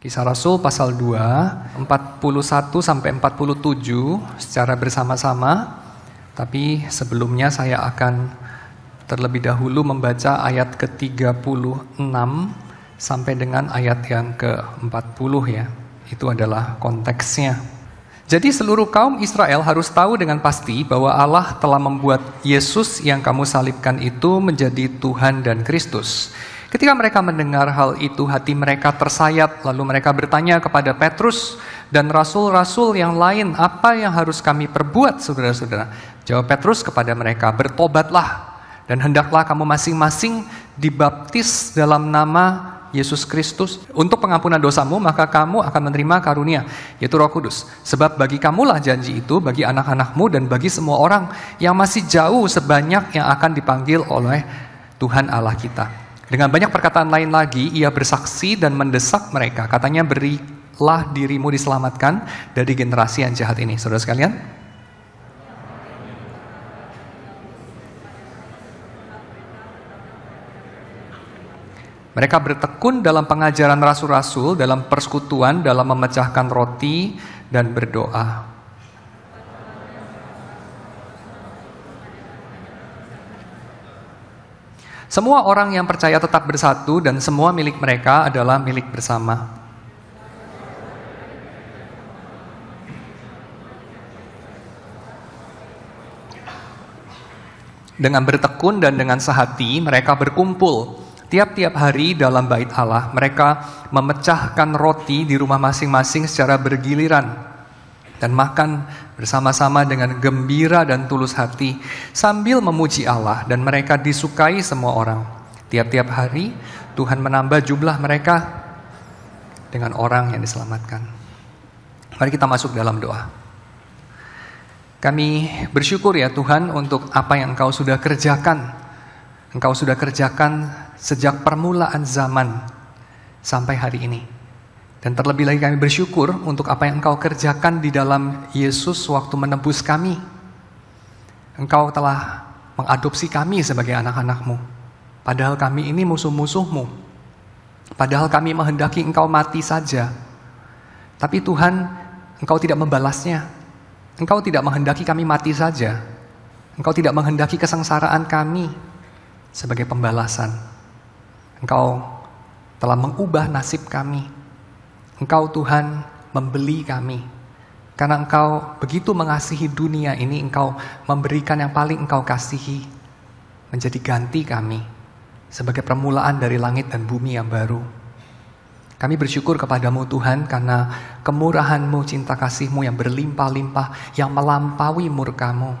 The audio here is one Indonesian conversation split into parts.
Kisah Rasul pasal 2, 41 sampai 47 secara bersama-sama. Tapi sebelumnya saya akan terlebih dahulu membaca ayat ke-36 sampai dengan ayat yang ke-40 ya. Itu adalah konteksnya. Jadi seluruh kaum Israel harus tahu dengan pasti bahwa Allah telah membuat Yesus yang kamu salibkan itu menjadi Tuhan dan Kristus. Ketika mereka mendengar hal itu, hati mereka tersayat, lalu mereka bertanya kepada Petrus dan rasul-rasul yang lain, "Apa yang harus kami perbuat, saudara-saudara?" Jawab Petrus kepada mereka, "Bertobatlah dan hendaklah kamu masing-masing dibaptis dalam nama Yesus Kristus untuk pengampunan dosamu maka kamu akan menerima karunia yaitu Roh Kudus sebab bagi kamulah janji itu bagi anak-anakmu dan bagi semua orang yang masih jauh sebanyak yang akan dipanggil oleh Tuhan Allah kita. Dengan banyak perkataan lain lagi, ia bersaksi dan mendesak mereka. Katanya, berilah dirimu diselamatkan dari generasi yang jahat ini. Saudara sekalian, Mereka bertekun dalam pengajaran rasul-rasul, dalam persekutuan, dalam memecahkan roti, dan berdoa. Semua orang yang percaya tetap bersatu dan semua milik mereka adalah milik bersama. Dengan bertekun dan dengan sehati mereka berkumpul tiap-tiap hari dalam bait Allah. Mereka memecahkan roti di rumah masing-masing secara bergiliran dan makan bersama-sama dengan gembira dan tulus hati sambil memuji Allah dan mereka disukai semua orang. Tiap-tiap hari Tuhan menambah jumlah mereka dengan orang yang diselamatkan. Mari kita masuk dalam doa. Kami bersyukur ya Tuhan untuk apa yang Engkau sudah kerjakan. Engkau sudah kerjakan sejak permulaan zaman sampai hari ini. Dan terlebih lagi kami bersyukur untuk apa yang engkau kerjakan di dalam Yesus waktu menebus kami. Engkau telah mengadopsi kami sebagai anak-anakmu. Padahal kami ini musuh-musuhmu. Padahal kami menghendaki engkau mati saja. Tapi Tuhan, engkau tidak membalasnya. Engkau tidak menghendaki kami mati saja. Engkau tidak menghendaki kesengsaraan kami sebagai pembalasan. Engkau telah mengubah nasib kami Engkau Tuhan membeli kami. Karena engkau begitu mengasihi dunia ini, engkau memberikan yang paling engkau kasihi menjadi ganti kami sebagai permulaan dari langit dan bumi yang baru. Kami bersyukur kepadamu Tuhan karena kemurahanmu, cinta kasihmu yang berlimpah-limpah, yang melampaui murkamu,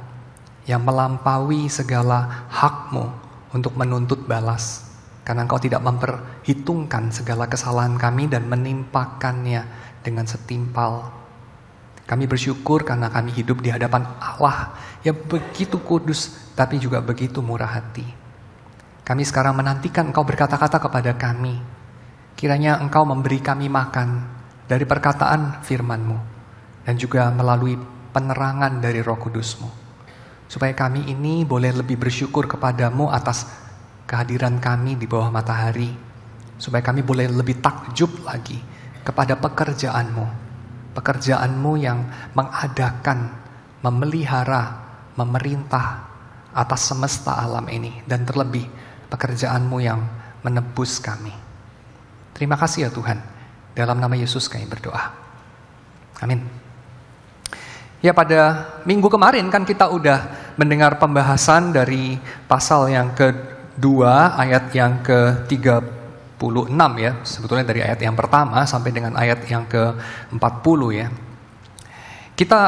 yang melampaui segala hakmu untuk menuntut balas. Karena engkau tidak memperhitungkan segala kesalahan kami dan menimpakannya dengan setimpal. Kami bersyukur karena kami hidup di hadapan Allah yang begitu kudus tapi juga begitu murah hati. Kami sekarang menantikan engkau berkata-kata kepada kami. Kiranya engkau memberi kami makan dari perkataan firmanmu dan juga melalui penerangan dari roh kudusmu. Supaya kami ini boleh lebih bersyukur kepadamu atas kehadiran kami di bawah matahari, supaya kami boleh lebih takjub lagi kepada pekerjaanmu. Pekerjaanmu yang mengadakan, memelihara, memerintah atas semesta alam ini. Dan terlebih, pekerjaanmu yang menebus kami. Terima kasih ya Tuhan. Dalam nama Yesus kami berdoa. Amin. Ya pada minggu kemarin kan kita udah mendengar pembahasan dari pasal yang ke 2 ayat yang ke-36 ya, sebetulnya dari ayat yang pertama sampai dengan ayat yang ke-40 ya. Kita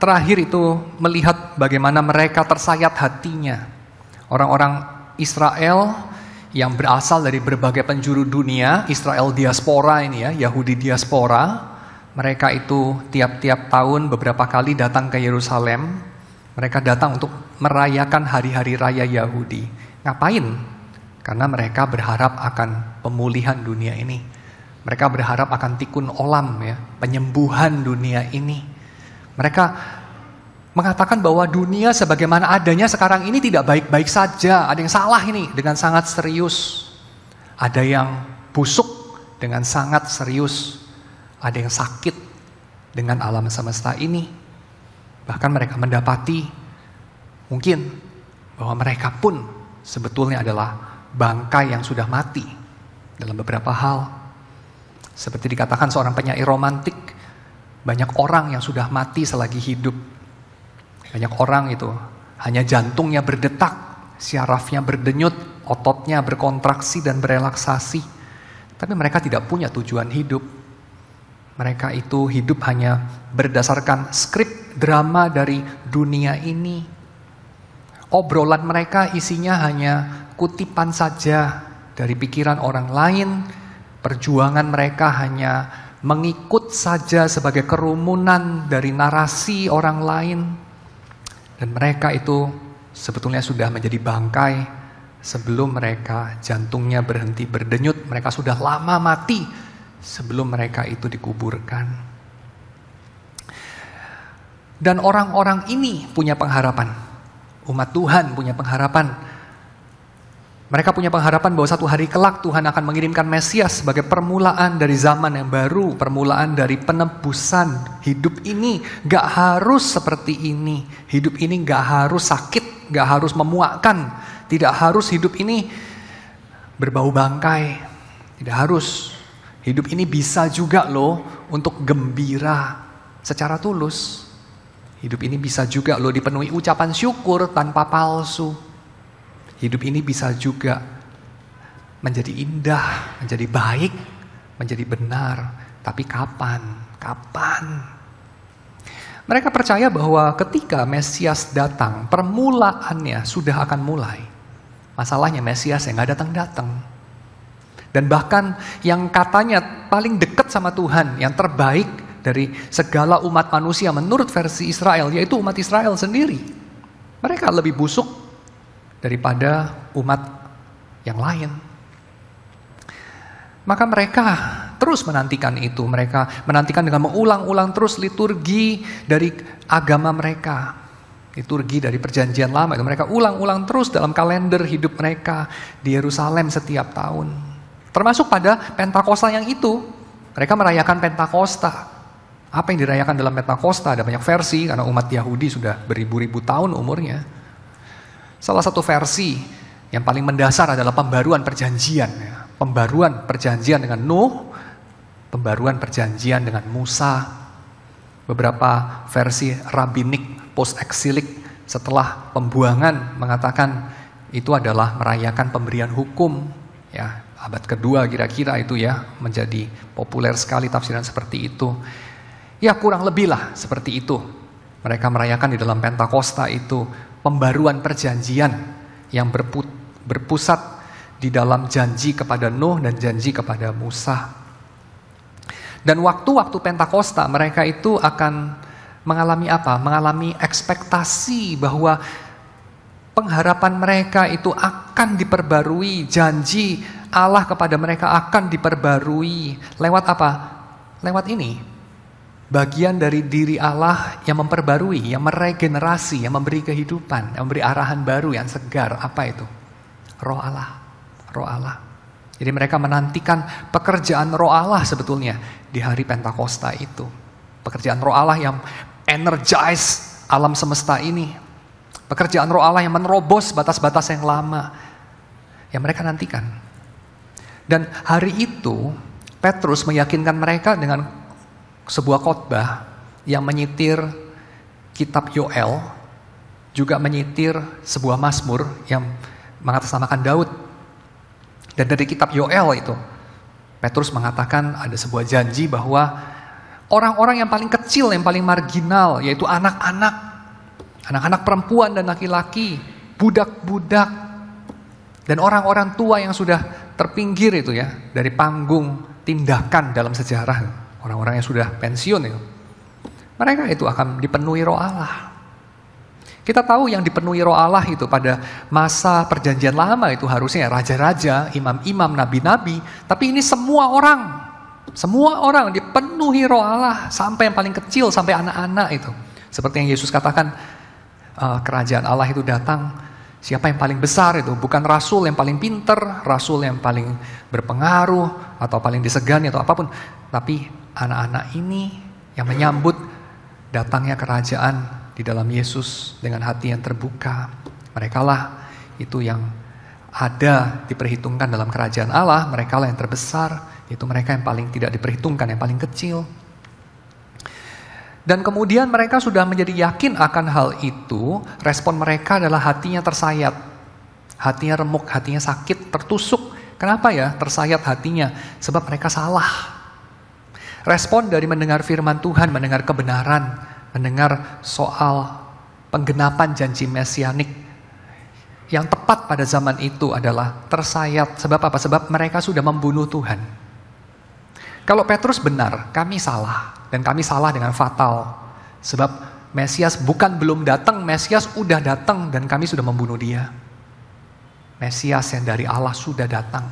terakhir itu melihat bagaimana mereka tersayat hatinya. Orang-orang Israel yang berasal dari berbagai penjuru dunia, Israel diaspora ini ya, Yahudi diaspora, mereka itu tiap-tiap tahun beberapa kali datang ke Yerusalem, mereka datang untuk merayakan hari-hari raya Yahudi. Ngapain? Karena mereka berharap akan pemulihan dunia ini. Mereka berharap akan tikun olam ya, penyembuhan dunia ini. Mereka mengatakan bahwa dunia sebagaimana adanya sekarang ini tidak baik-baik saja. Ada yang salah ini dengan sangat serius. Ada yang busuk dengan sangat serius. Ada yang sakit dengan alam semesta ini. Bahkan mereka mendapati mungkin bahwa mereka pun sebetulnya adalah bangkai yang sudah mati dalam beberapa hal. Seperti dikatakan seorang penyair romantik, banyak orang yang sudah mati selagi hidup. Banyak orang itu hanya jantungnya berdetak, syarafnya berdenyut, ototnya berkontraksi dan berelaksasi. Tapi mereka tidak punya tujuan hidup. Mereka itu hidup hanya berdasarkan skrip drama dari dunia ini obrolan mereka isinya hanya kutipan saja dari pikiran orang lain, perjuangan mereka hanya mengikut saja sebagai kerumunan dari narasi orang lain, dan mereka itu sebetulnya sudah menjadi bangkai sebelum mereka jantungnya berhenti berdenyut, mereka sudah lama mati sebelum mereka itu dikuburkan. Dan orang-orang ini punya pengharapan. Umat Tuhan punya pengharapan. Mereka punya pengharapan bahwa satu hari kelak Tuhan akan mengirimkan Mesias sebagai permulaan dari zaman yang baru, permulaan dari penebusan hidup ini. Gak harus seperti ini, hidup ini gak harus sakit, gak harus memuakkan, tidak harus hidup ini berbau bangkai, tidak harus. Hidup ini bisa juga loh untuk gembira secara tulus. Hidup ini bisa juga lo dipenuhi ucapan syukur tanpa palsu. Hidup ini bisa juga menjadi indah, menjadi baik, menjadi benar. Tapi kapan? Kapan? Mereka percaya bahwa ketika Mesias datang, permulaannya sudah akan mulai. Masalahnya Mesias yang nggak datang-datang. Dan bahkan yang katanya paling dekat sama Tuhan, yang terbaik, dari segala umat manusia menurut versi Israel, yaitu umat Israel sendiri. Mereka lebih busuk daripada umat yang lain. Maka mereka terus menantikan itu. Mereka menantikan dengan mengulang-ulang terus liturgi dari agama mereka. Liturgi dari perjanjian lama itu mereka ulang-ulang terus dalam kalender hidup mereka di Yerusalem setiap tahun. Termasuk pada Pentakosta yang itu. Mereka merayakan Pentakosta. Apa yang dirayakan dalam Pentakosta ada banyak versi karena umat Yahudi sudah beribu-ribu tahun umurnya. Salah satu versi yang paling mendasar adalah pembaruan perjanjian. Ya. Pembaruan perjanjian dengan Nuh, pembaruan perjanjian dengan Musa, beberapa versi rabbinik post exilic setelah pembuangan mengatakan itu adalah merayakan pemberian hukum ya abad kedua kira-kira itu ya menjadi populer sekali tafsiran seperti itu Ya kurang lebih lah seperti itu. Mereka merayakan di dalam Pentakosta itu pembaruan perjanjian yang berput, berpusat di dalam janji kepada Nuh dan janji kepada Musa. Dan waktu-waktu Pentakosta mereka itu akan mengalami apa? Mengalami ekspektasi bahwa pengharapan mereka itu akan diperbarui, janji Allah kepada mereka akan diperbarui lewat apa? Lewat ini, bagian dari diri Allah yang memperbarui, yang meregenerasi, yang memberi kehidupan, yang memberi arahan baru, yang segar. Apa itu? Roh Allah. Roh Allah. Jadi mereka menantikan pekerjaan roh Allah sebetulnya di hari Pentakosta itu. Pekerjaan roh Allah yang energize alam semesta ini. Pekerjaan roh Allah yang menerobos batas-batas yang lama. Yang mereka nantikan. Dan hari itu Petrus meyakinkan mereka dengan sebuah khotbah yang menyitir kitab Yoel, juga menyitir sebuah mazmur yang mengatasnamakan Daud. Dan dari kitab Yoel itu, Petrus mengatakan ada sebuah janji bahwa orang-orang yang paling kecil, yang paling marginal, yaitu anak-anak, anak-anak perempuan dan laki-laki, budak-budak, dan orang-orang tua yang sudah terpinggir itu ya, dari panggung tindakan dalam sejarah orang-orang yang sudah pensiun itu. Mereka itu akan dipenuhi roh Allah. Kita tahu yang dipenuhi roh Allah itu pada masa perjanjian lama itu harusnya raja-raja, imam-imam, nabi-nabi. Tapi ini semua orang, semua orang dipenuhi roh Allah sampai yang paling kecil, sampai anak-anak itu. Seperti yang Yesus katakan, eh, kerajaan Allah itu datang Siapa yang paling besar itu? Bukan rasul yang paling pinter, rasul yang paling berpengaruh, atau paling disegani, atau apapun. Tapi anak-anak ini yang menyambut datangnya kerajaan di dalam Yesus dengan hati yang terbuka. Merekalah itu yang ada diperhitungkan dalam kerajaan Allah, Mereka lah yang terbesar, itu mereka yang paling tidak diperhitungkan, yang paling kecil. Dan kemudian mereka sudah menjadi yakin akan hal itu, respon mereka adalah hatinya tersayat. Hatinya remuk, hatinya sakit, tertusuk. Kenapa ya tersayat hatinya? Sebab mereka salah. Respon dari mendengar firman Tuhan, mendengar kebenaran, mendengar soal penggenapan janji mesianik yang tepat pada zaman itu adalah tersayat. Sebab apa? Sebab mereka sudah membunuh Tuhan. Kalau Petrus benar, kami salah. Dan kami salah dengan fatal. Sebab Mesias bukan belum datang, Mesias udah datang dan kami sudah membunuh dia. Mesias yang dari Allah sudah datang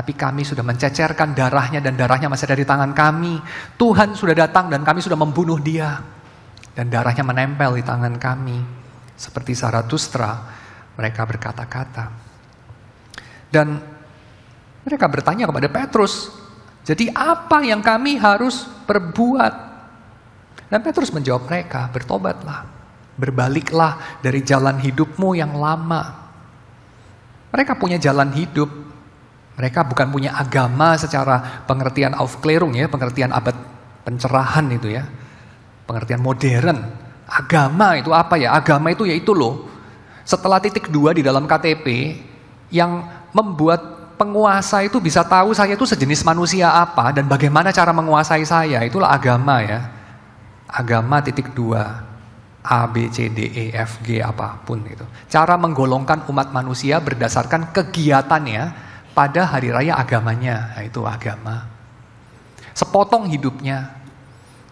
tapi kami sudah mencecerkan darahnya dan darahnya masih ada di tangan kami. Tuhan sudah datang dan kami sudah membunuh dia. Dan darahnya menempel di tangan kami. Seperti Saratustra mereka berkata-kata. Dan mereka bertanya kepada Petrus, jadi apa yang kami harus perbuat? Dan Petrus menjawab mereka, bertobatlah, berbaliklah dari jalan hidupmu yang lama. Mereka punya jalan hidup mereka bukan punya agama secara pengertian aufklärung ya, pengertian abad pencerahan itu ya. Pengertian modern. Agama itu apa ya? Agama itu ya itu loh. Setelah titik dua di dalam KTP yang membuat penguasa itu bisa tahu saya itu sejenis manusia apa dan bagaimana cara menguasai saya. Itulah agama ya. Agama titik dua. A, B, C, D, E, F, G, apapun itu. Cara menggolongkan umat manusia berdasarkan kegiatannya pada hari raya agamanya, yaitu nah, agama. Sepotong hidupnya.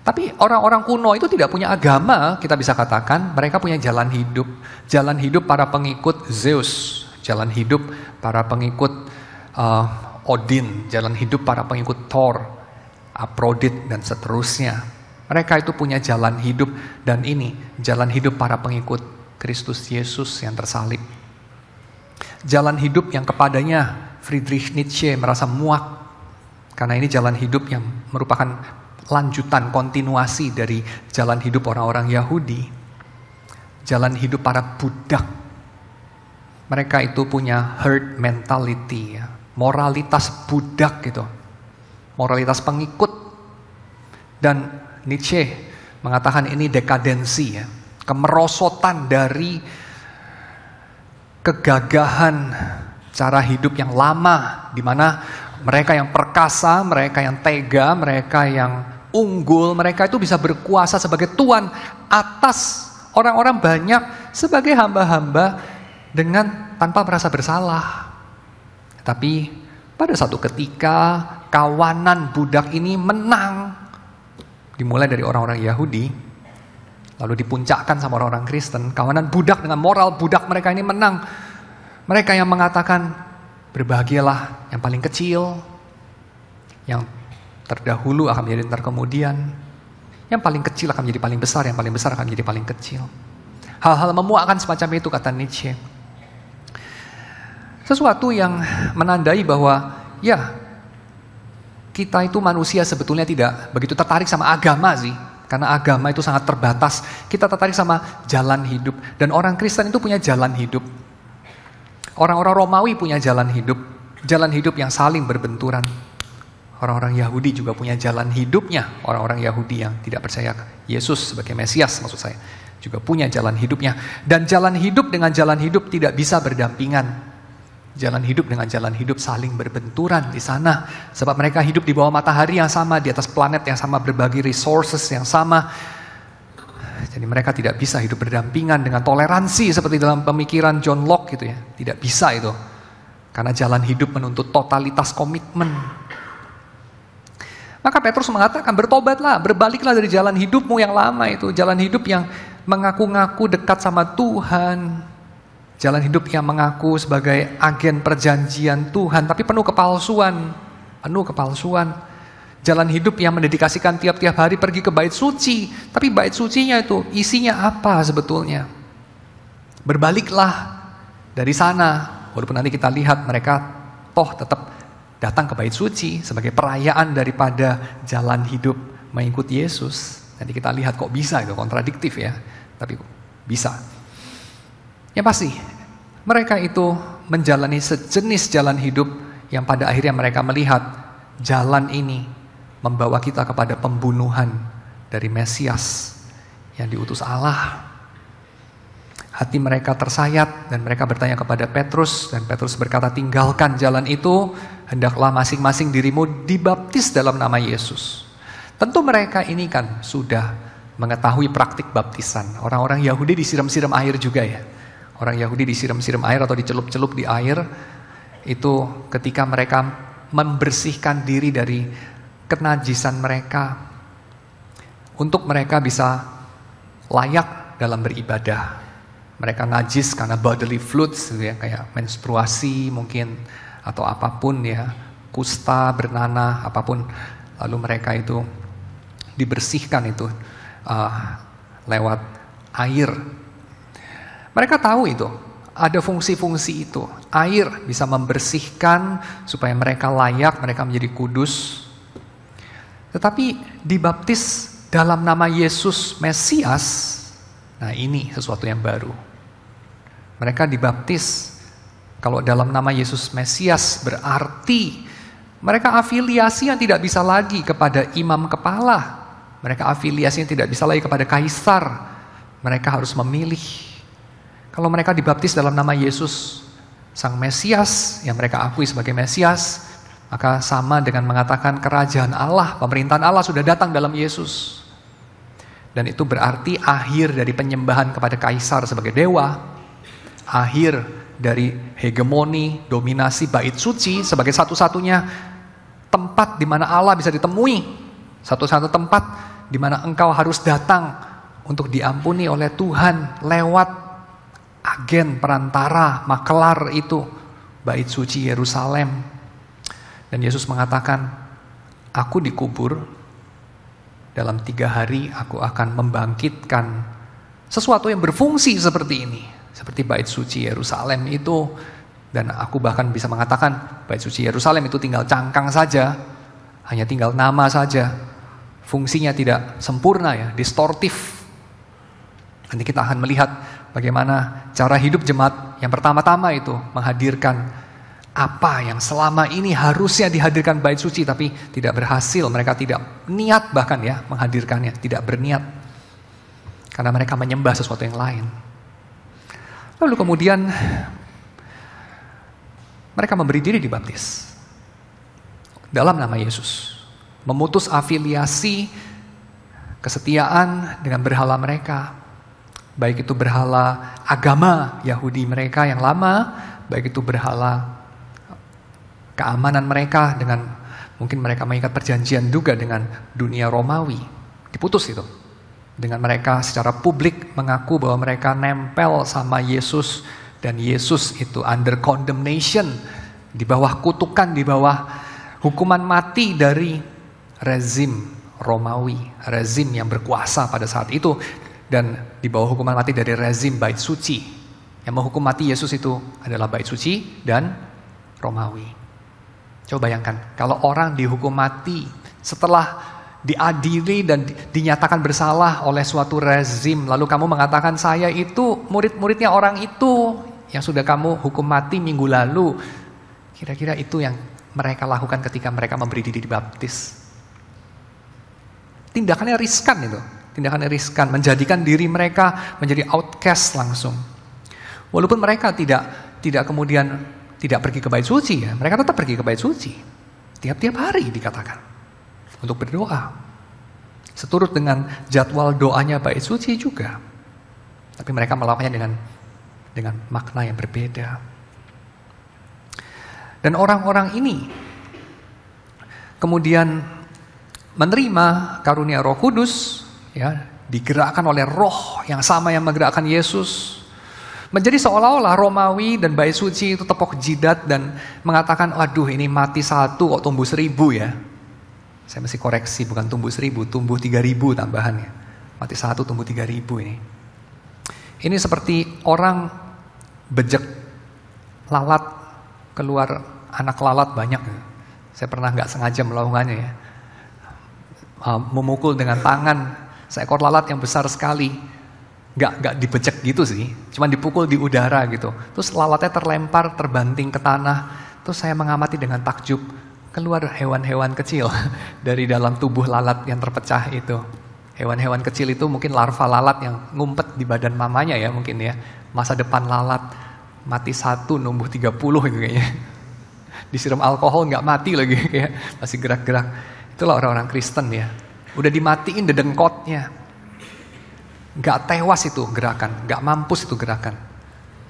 Tapi orang-orang kuno itu tidak punya agama, kita bisa katakan, mereka punya jalan hidup. Jalan hidup para pengikut Zeus, jalan hidup para pengikut uh, Odin, jalan hidup para pengikut Thor, Aprodit dan seterusnya. Mereka itu punya jalan hidup dan ini jalan hidup para pengikut Kristus Yesus yang tersalib. Jalan hidup yang kepadanya Friedrich Nietzsche merasa muak karena ini jalan hidup yang merupakan lanjutan kontinuasi dari jalan hidup orang-orang Yahudi, jalan hidup para budak. Mereka itu punya herd mentality, ya. moralitas budak gitu, moralitas pengikut. Dan Nietzsche mengatakan ini dekadensi, ya. kemerosotan dari kegagahan cara hidup yang lama di mana mereka yang perkasa, mereka yang tega, mereka yang unggul, mereka itu bisa berkuasa sebagai tuan atas orang-orang banyak sebagai hamba-hamba dengan tanpa merasa bersalah. Tapi pada satu ketika kawanan budak ini menang dimulai dari orang-orang Yahudi lalu dipuncakkan sama orang-orang Kristen kawanan budak dengan moral budak mereka ini menang mereka yang mengatakan berbahagialah yang paling kecil, yang terdahulu akan menjadi terkemudian, yang paling kecil akan menjadi paling besar, yang paling besar akan menjadi paling kecil. Hal-hal memuakkan semacam itu kata Nietzsche. Sesuatu yang menandai bahwa ya kita itu manusia sebetulnya tidak begitu tertarik sama agama sih. Karena agama itu sangat terbatas. Kita tertarik sama jalan hidup. Dan orang Kristen itu punya jalan hidup. Orang-orang Romawi punya jalan hidup, jalan hidup yang saling berbenturan. Orang-orang Yahudi juga punya jalan hidupnya, orang-orang Yahudi yang tidak percaya Yesus sebagai Mesias maksud saya juga punya jalan hidupnya dan jalan hidup dengan jalan hidup tidak bisa berdampingan. Jalan hidup dengan jalan hidup saling berbenturan di sana sebab mereka hidup di bawah matahari yang sama, di atas planet yang sama, berbagi resources yang sama, jadi mereka tidak bisa hidup berdampingan dengan toleransi seperti dalam pemikiran John Locke gitu ya. Tidak bisa itu. Karena jalan hidup menuntut totalitas komitmen. Maka Petrus mengatakan bertobatlah, berbaliklah dari jalan hidupmu yang lama itu. Jalan hidup yang mengaku-ngaku dekat sama Tuhan. Jalan hidup yang mengaku sebagai agen perjanjian Tuhan tapi penuh kepalsuan. Penuh kepalsuan. Jalan hidup yang mendedikasikan tiap-tiap hari pergi ke bait suci. Tapi bait sucinya itu isinya apa sebetulnya? Berbaliklah dari sana. Walaupun nanti kita lihat mereka toh tetap datang ke bait suci sebagai perayaan daripada jalan hidup mengikuti Yesus. Nanti kita lihat kok bisa itu kontradiktif ya, tapi bisa. Yang pasti mereka itu menjalani sejenis jalan hidup yang pada akhirnya mereka melihat jalan ini membawa kita kepada pembunuhan dari Mesias yang diutus Allah. Hati mereka tersayat dan mereka bertanya kepada Petrus dan Petrus berkata tinggalkan jalan itu hendaklah masing-masing dirimu dibaptis dalam nama Yesus. Tentu mereka ini kan sudah mengetahui praktik baptisan. Orang-orang Yahudi disiram-siram air juga ya. Orang Yahudi disiram-siram air atau dicelup-celup di air itu ketika mereka membersihkan diri dari kenajisan mereka untuk mereka bisa layak dalam beribadah. Mereka najis karena bodily fluids gitu ya, kayak menstruasi mungkin atau apapun ya, kusta, bernanah, apapun. Lalu mereka itu dibersihkan itu uh, lewat air. Mereka tahu itu, ada fungsi-fungsi itu. Air bisa membersihkan supaya mereka layak, mereka menjadi kudus tetapi dibaptis dalam nama Yesus Mesias, nah ini sesuatu yang baru. Mereka dibaptis kalau dalam nama Yesus Mesias berarti mereka afiliasi yang tidak bisa lagi kepada imam kepala. Mereka afiliasi yang tidak bisa lagi kepada kaisar. Mereka harus memilih. Kalau mereka dibaptis dalam nama Yesus, Sang Mesias yang mereka akui sebagai Mesias, maka sama dengan mengatakan kerajaan Allah, pemerintahan Allah sudah datang dalam Yesus. Dan itu berarti akhir dari penyembahan kepada kaisar sebagai dewa, akhir dari hegemoni, dominasi bait suci sebagai satu-satunya tempat di mana Allah bisa ditemui, satu-satunya tempat di mana engkau harus datang untuk diampuni oleh Tuhan lewat agen perantara makelar itu bait suci Yerusalem dan Yesus mengatakan, aku dikubur, dalam tiga hari aku akan membangkitkan sesuatu yang berfungsi seperti ini. Seperti bait suci Yerusalem itu. Dan aku bahkan bisa mengatakan, bait suci Yerusalem itu tinggal cangkang saja. Hanya tinggal nama saja. Fungsinya tidak sempurna ya, distortif. Nanti kita akan melihat bagaimana cara hidup jemaat yang pertama-tama itu menghadirkan apa yang selama ini harusnya dihadirkan bait suci tapi tidak berhasil, mereka tidak niat bahkan ya menghadirkannya, tidak berniat. Karena mereka menyembah sesuatu yang lain. Lalu kemudian mereka memberi diri dibaptis dalam nama Yesus. Memutus afiliasi kesetiaan dengan berhala mereka, baik itu berhala agama Yahudi mereka yang lama, baik itu berhala keamanan mereka dengan mungkin mereka mengikat perjanjian juga dengan dunia Romawi. Diputus itu. Dengan mereka secara publik mengaku bahwa mereka nempel sama Yesus dan Yesus itu under condemnation di bawah kutukan, di bawah hukuman mati dari rezim Romawi, rezim yang berkuasa pada saat itu dan di bawah hukuman mati dari rezim bait suci. Yang menghukum mati Yesus itu adalah bait suci dan Romawi. Coba bayangkan, kalau orang dihukum mati setelah diadili dan dinyatakan bersalah oleh suatu rezim, lalu kamu mengatakan saya itu murid-muridnya orang itu yang sudah kamu hukum mati minggu lalu. Kira-kira itu yang mereka lakukan ketika mereka memberi diri dibaptis. Tindakannya riskan itu, tindakannya riskan menjadikan diri mereka menjadi outcast langsung. Walaupun mereka tidak tidak kemudian tidak pergi ke bait suci ya, mereka tetap pergi ke bait suci. Tiap-tiap hari dikatakan untuk berdoa. Seturut dengan jadwal doanya bait suci juga. Tapi mereka melakukannya dengan dengan makna yang berbeda. Dan orang-orang ini kemudian menerima karunia Roh Kudus ya, digerakkan oleh roh yang sama yang menggerakkan Yesus Menjadi seolah-olah Romawi dan Bayi Suci itu tepok jidat dan mengatakan, aduh ini mati satu kok tumbuh seribu ya. Saya mesti koreksi, bukan tumbuh seribu, tumbuh tiga ribu tambahannya. Mati satu tumbuh tiga ribu ini. Ini seperti orang bejek lalat keluar anak lalat banyak. Saya pernah nggak sengaja melakukannya ya. Ah, memukul dengan tangan seekor lalat yang besar sekali nggak nggak dibecek gitu sih, cuman dipukul di udara gitu. Terus lalatnya terlempar, terbanting ke tanah. Terus saya mengamati dengan takjub keluar hewan-hewan kecil dari dalam tubuh lalat yang terpecah itu. Hewan-hewan kecil itu mungkin larva lalat yang ngumpet di badan mamanya ya mungkin ya. Masa depan lalat mati satu numbuh puluh gitu kayaknya. Disiram alkohol nggak mati lagi kayak masih gerak-gerak. Itulah orang-orang Kristen ya. Udah dimatiin dedengkotnya, Gak tewas itu gerakan, gak mampus itu gerakan.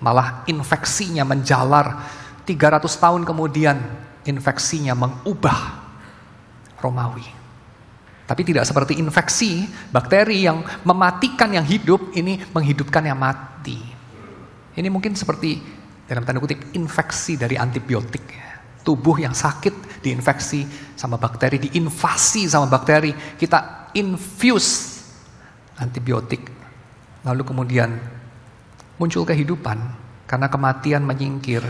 Malah infeksinya menjalar. 300 tahun kemudian infeksinya mengubah Romawi. Tapi tidak seperti infeksi, bakteri yang mematikan yang hidup, ini menghidupkan yang mati. Ini mungkin seperti dalam tanda kutip infeksi dari antibiotik. Tubuh yang sakit diinfeksi sama bakteri, diinvasi sama bakteri. Kita infuse antibiotik Lalu kemudian muncul kehidupan karena kematian menyingkir.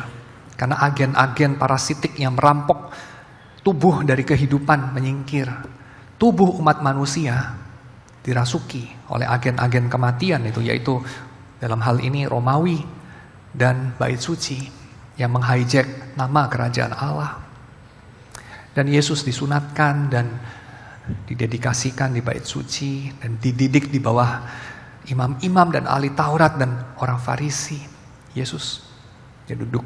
Karena agen-agen parasitik yang merampok tubuh dari kehidupan menyingkir. Tubuh umat manusia dirasuki oleh agen-agen kematian itu yaitu dalam hal ini Romawi dan bait suci yang menghijack nama kerajaan Allah. Dan Yesus disunatkan dan didedikasikan di bait suci dan dididik di bawah imam-imam dan ahli Taurat dan orang Farisi. Yesus dia duduk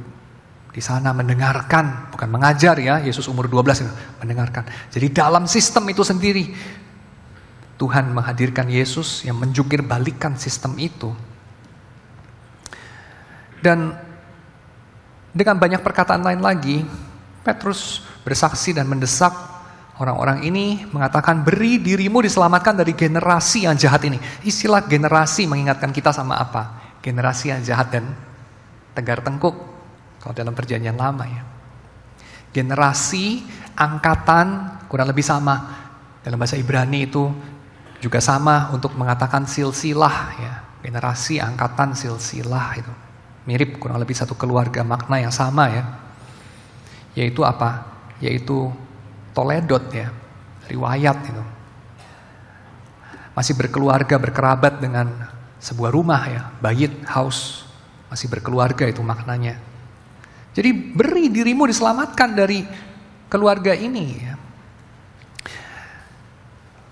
di sana mendengarkan, bukan mengajar ya, Yesus umur 12 itu, mendengarkan. Jadi dalam sistem itu sendiri Tuhan menghadirkan Yesus yang menjungkir balikan sistem itu. Dan dengan banyak perkataan lain lagi, Petrus bersaksi dan mendesak Orang-orang ini mengatakan beri dirimu diselamatkan dari generasi yang jahat ini. Istilah generasi mengingatkan kita sama apa? Generasi yang jahat dan tegar tengkuk. Kalau dalam perjanjian lama ya. Generasi, angkatan, kurang lebih sama. Dalam bahasa Ibrani itu juga sama untuk mengatakan silsilah ya. Generasi, angkatan, silsilah itu. Mirip kurang lebih satu keluarga makna yang sama ya. Yaitu apa? Yaitu Toledot ya, riwayat itu. Masih berkeluarga, berkerabat dengan sebuah rumah ya, bayit, house. Masih berkeluarga itu maknanya. Jadi beri dirimu diselamatkan dari keluarga ini. Ya.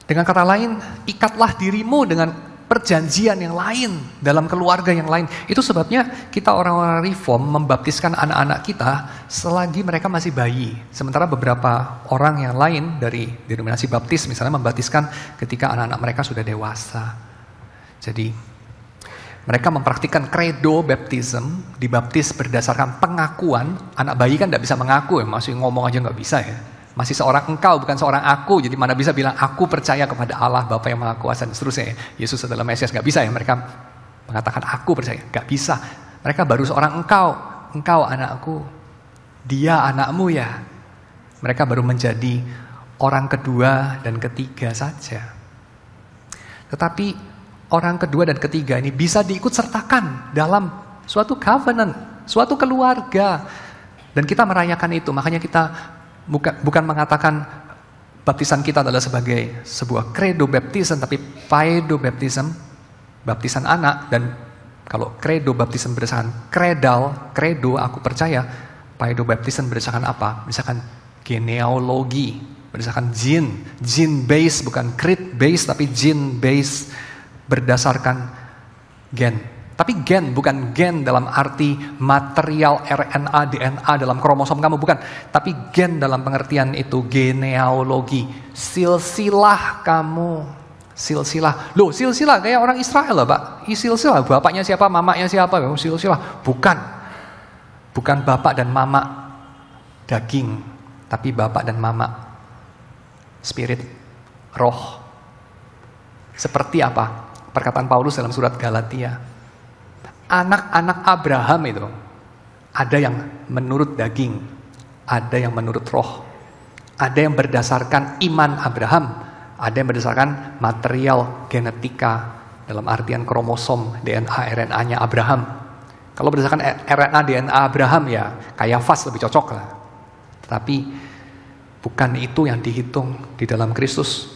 Dengan kata lain, ikatlah dirimu dengan perjanjian yang lain, dalam keluarga yang lain. Itu sebabnya kita orang-orang reform membaptiskan anak-anak kita selagi mereka masih bayi. Sementara beberapa orang yang lain dari denominasi baptis misalnya membaptiskan ketika anak-anak mereka sudah dewasa. Jadi mereka mempraktikkan credo baptism, dibaptis berdasarkan pengakuan. Anak bayi kan tidak bisa mengaku ya, masih ngomong aja nggak bisa ya. Masih seorang engkau, bukan seorang aku. Jadi mana bisa bilang, aku percaya kepada Allah, Bapa yang Maha Kuasa, dan seterusnya. Ya. Yesus adalah Mesias. nggak bisa ya mereka mengatakan, aku percaya. nggak bisa. Mereka baru seorang engkau. Engkau anakku. Dia anakmu ya. Mereka baru menjadi orang kedua dan ketiga saja. Tetapi orang kedua dan ketiga ini bisa diikut sertakan dalam suatu covenant, suatu keluarga. Dan kita merayakan itu, makanya kita bukan bukan mengatakan baptisan kita adalah sebagai sebuah credo baptism tapi paedo baptism baptisan anak dan kalau credo baptism berdasarkan kredal credo aku percaya paedo baptism berdasarkan apa Misalkan genealogi berdasarkan jin jin base bukan creed base tapi jin base berdasarkan gen tapi gen bukan gen dalam arti material RNA, DNA dalam kromosom kamu bukan, tapi gen dalam pengertian itu genealogi, silsilah kamu, silsilah. Loh, silsilah kayak orang Israel lah, Pak. Silsilah, bapaknya siapa, mamanya siapa, kamu oh, silsilah. Bukan. Bukan bapak dan mama daging, tapi bapak dan mama spirit, roh. Seperti apa? Perkataan Paulus dalam surat Galatia anak-anak Abraham itu ada yang menurut daging, ada yang menurut roh, ada yang berdasarkan iman Abraham, ada yang berdasarkan material genetika dalam artian kromosom DNA RNA-nya Abraham. Kalau berdasarkan RNA DNA Abraham ya kayak fast lebih cocok lah. Tapi bukan itu yang dihitung di dalam Kristus,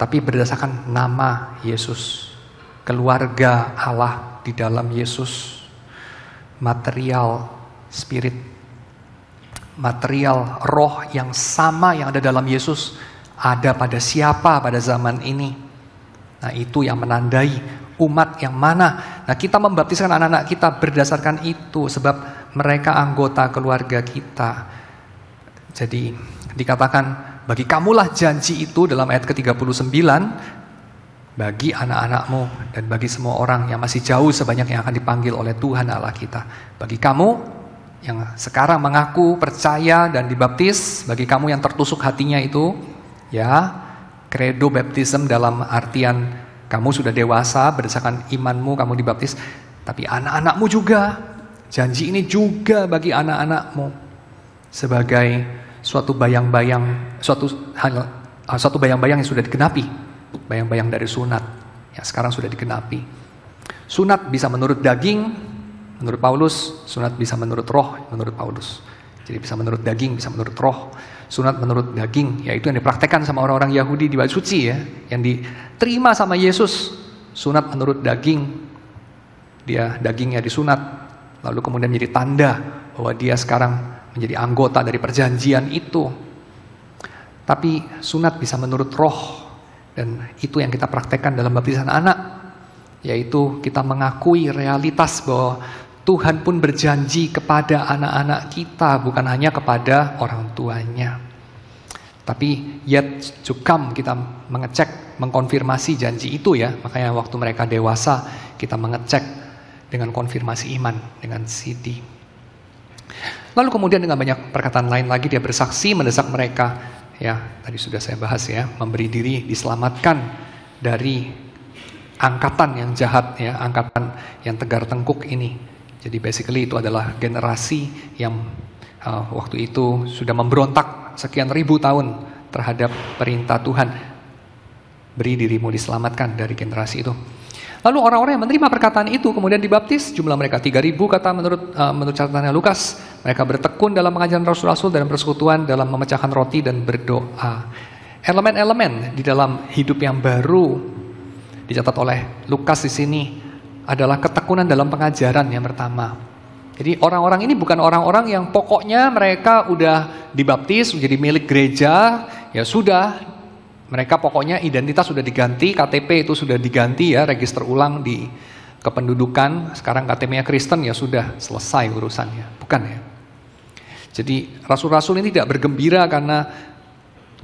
tapi berdasarkan nama Yesus, keluarga Allah di dalam Yesus material spirit material roh yang sama yang ada dalam Yesus ada pada siapa pada zaman ini nah itu yang menandai umat yang mana nah kita membaptiskan anak-anak kita berdasarkan itu sebab mereka anggota keluarga kita jadi dikatakan bagi kamulah janji itu dalam ayat ke-39 bagi anak-anakmu dan bagi semua orang yang masih jauh sebanyak yang akan dipanggil oleh Tuhan Allah kita. Bagi kamu yang sekarang mengaku percaya dan dibaptis, bagi kamu yang tertusuk hatinya itu, ya, credo baptism dalam artian kamu sudah dewasa berdasarkan imanmu kamu dibaptis, tapi anak-anakmu juga. Janji ini juga bagi anak-anakmu sebagai suatu bayang-bayang, suatu hal, suatu bayang-bayang yang sudah digenapi bayang-bayang dari sunat ya sekarang sudah digenapi. Sunat bisa menurut daging, menurut Paulus, sunat bisa menurut roh, menurut Paulus. Jadi bisa menurut daging, bisa menurut roh. Sunat menurut daging, yaitu yang dipraktekkan sama orang-orang Yahudi di Bait Suci ya, yang diterima sama Yesus. Sunat menurut daging, dia dagingnya disunat, lalu kemudian menjadi tanda bahwa dia sekarang menjadi anggota dari perjanjian itu. Tapi sunat bisa menurut roh, dan itu yang kita praktekkan dalam baptisan anak, yaitu kita mengakui realitas bahwa Tuhan pun berjanji kepada anak-anak kita, bukan hanya kepada orang tuanya. Tapi yet to come kita mengecek, mengkonfirmasi janji itu ya. Makanya waktu mereka dewasa kita mengecek dengan konfirmasi iman, dengan CD. Lalu kemudian dengan banyak perkataan lain lagi dia bersaksi mendesak mereka ya tadi sudah saya bahas ya memberi diri diselamatkan dari angkatan yang jahat ya angkatan yang tegar tengkuk ini jadi basically itu adalah generasi yang uh, waktu itu sudah memberontak sekian ribu tahun terhadap perintah Tuhan beri dirimu diselamatkan dari generasi itu Lalu orang-orang yang menerima perkataan itu kemudian dibaptis, jumlah mereka 3000 kata menurut uh, menurut catatannya Lukas. Mereka bertekun dalam pengajaran rasul-rasul dan persekutuan dalam memecahkan roti dan berdoa. Elemen-elemen di dalam hidup yang baru dicatat oleh Lukas di sini adalah ketekunan dalam pengajaran yang pertama. Jadi orang-orang ini bukan orang-orang yang pokoknya mereka udah dibaptis menjadi milik gereja, ya sudah mereka pokoknya identitas sudah diganti, KTP itu sudah diganti ya, register ulang di kependudukan. Sekarang KTP-nya Kristen ya sudah selesai urusannya, bukan ya? Jadi rasul-rasul ini tidak bergembira karena